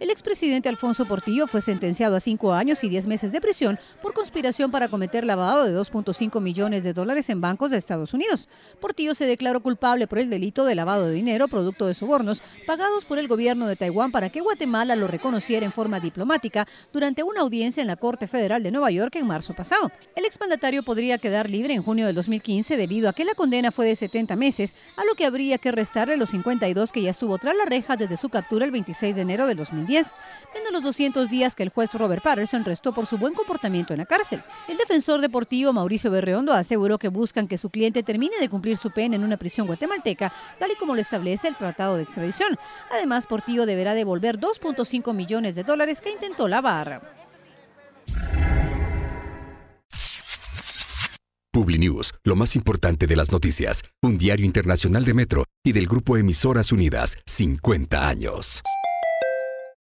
El expresidente Alfonso Portillo fue sentenciado a cinco años y diez meses de prisión por conspiración para cometer lavado de 2.5 millones de dólares en bancos de Estados Unidos. Portillo se declaró culpable por el delito de lavado de dinero producto de sobornos pagados por el gobierno de Taiwán para que Guatemala lo reconociera en forma diplomática durante una audiencia en la Corte Federal de Nueva York en marzo pasado. El exmandatario podría quedar libre en junio del 2015 debido a que la condena fue de 70 meses, a lo que habría que restarle los 52 que ya estuvo tras la reja desde su captura el 26 de enero del 2015. 10, menos los 200 días que el juez Robert Patterson restó por su buen comportamiento en la cárcel. El defensor deportivo Mauricio Berreondo aseguró que buscan que su cliente termine de cumplir su pena en una prisión guatemalteca, tal y como lo establece el tratado de extradición. Además, Portillo deberá devolver 2.5 millones de dólares que intentó lavar. PubliNews, lo más importante de las noticias, un diario internacional de Metro y del grupo Emisoras Unidas, 50 años.